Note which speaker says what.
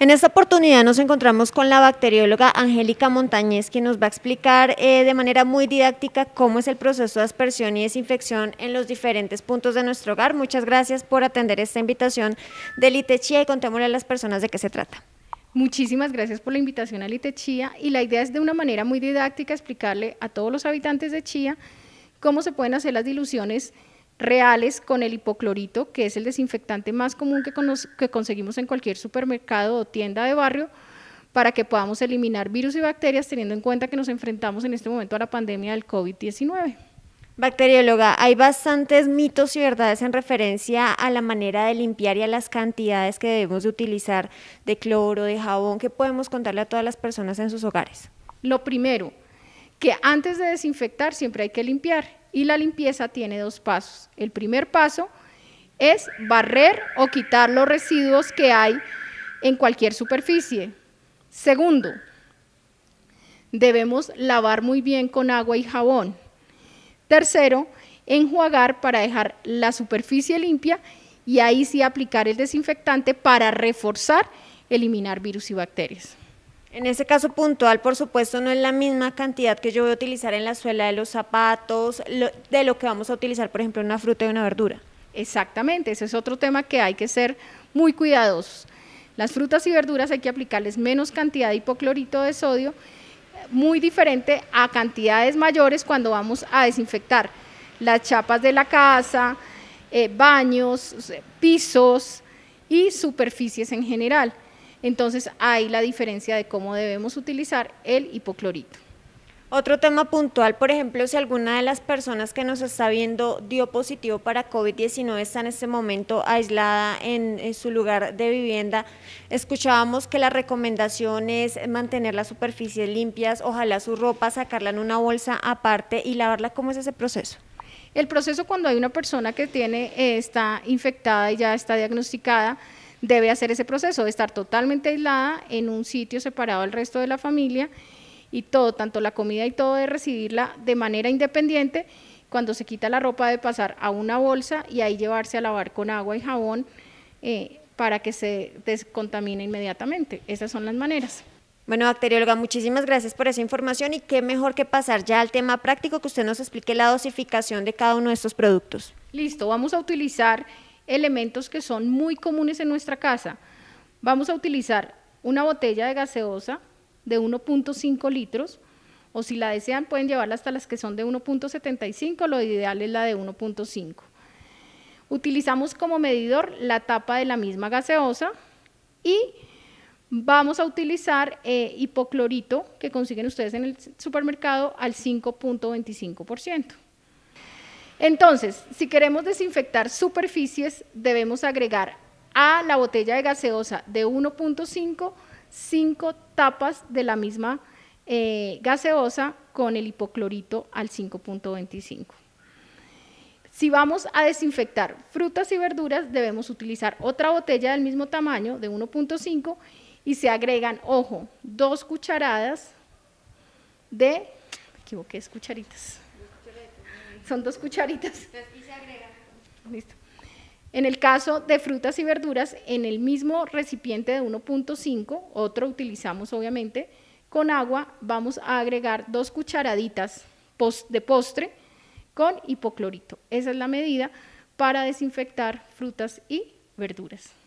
Speaker 1: En esta oportunidad nos encontramos con la bacterióloga Angélica Montañez, quien nos va a explicar eh, de manera muy didáctica cómo es el proceso de aspersión y desinfección en los diferentes puntos de nuestro hogar. Muchas gracias por atender esta invitación de Litechía y contémosle a las personas de qué se trata.
Speaker 2: Muchísimas gracias por la invitación a Litechía y la idea es de una manera muy didáctica explicarle a todos los habitantes de Chía cómo se pueden hacer las diluciones reales con el hipoclorito, que es el desinfectante más común que, que conseguimos en cualquier supermercado o tienda de barrio, para que podamos eliminar virus y bacterias teniendo en cuenta que nos enfrentamos en este momento a la pandemia del COVID-19. Bacterióloga,
Speaker 1: hay bastantes mitos y verdades en referencia a la manera de limpiar y a las cantidades que debemos de utilizar de cloro, de jabón, que podemos contarle a todas las personas en sus hogares.
Speaker 2: Lo primero, que antes de desinfectar siempre hay que limpiar y la limpieza tiene dos pasos. El primer paso es barrer o quitar los residuos que hay en cualquier superficie. Segundo, debemos lavar muy bien con agua y jabón. Tercero, enjuagar para dejar la superficie limpia y ahí sí aplicar el desinfectante para reforzar, eliminar virus y bacterias. En ese caso puntual,
Speaker 1: por supuesto, no es la misma cantidad que yo voy a utilizar en la suela de los zapatos, de lo que
Speaker 2: vamos a utilizar, por ejemplo, una fruta y una verdura. Exactamente, ese es otro tema que hay que ser muy cuidadosos. Las frutas y verduras hay que aplicarles menos cantidad de hipoclorito de sodio, muy diferente a cantidades mayores cuando vamos a desinfectar las chapas de la casa, eh, baños, pisos y superficies en general. Entonces hay la diferencia de cómo debemos utilizar
Speaker 1: el hipoclorito. Otro tema puntual, por ejemplo, si alguna de las personas que nos está viendo dio positivo para COVID-19 está en este momento aislada en, su lugar de vivienda, escuchábamos que la recomendación es mantener las superficies limpias, ojalá su ropa, sacarla en una bolsa aparte y lavarla. ¿Cómo es ese proceso?
Speaker 2: El proceso cuando hay una persona que tiene, eh, está infectada y ya está diagnosticada, debe hacer ese proceso de estar totalmente aislada en un sitio separado al resto de la familia y todo, tanto la comida y todo, de recibirla de manera independiente. Cuando se quita la ropa, de pasar a una bolsa y ahí llevarse a lavar con agua y jabón eh, para que se descontamine inmediatamente. Esas son las maneras. Bueno, bacterióloga, muchísimas
Speaker 1: gracias por esa información y qué mejor que pasar ya al tema práctico que usted nos explique la dosificación de cada uno de estos productos.
Speaker 2: Listo, vamos a utilizar elementos que son muy comunes en nuestra casa. Vamos a utilizar una botella de gaseosa de 1.5 litros o si la desean pueden llevarla hasta las que son de 1.75, lo ideal es la de 1.5. Utilizamos como medidor la tapa de la misma gaseosa y vamos a utilizar eh, hipoclorito que consiguen ustedes en el supermercado al 5.25%. Entonces, si queremos desinfectar superficies, debemos agregar a la botella de gaseosa de 1.5, 5 tapas de la misma eh, gaseosa con el hipoclorito al 5.25. Si vamos a desinfectar frutas y verduras, debemos utilizar otra botella del mismo tamaño, de 1.5, y se agregan, ojo, dos cucharadas de, me equivoqué, es cucharitas, son dos cucharitas. Listo. En el caso de frutas y verduras, en el mismo recipiente de 1.5, otro utilizamos obviamente, con agua vamos a agregar dos cucharaditas de postre con hipoclorito. Esa es la medida para desinfectar frutas y verduras.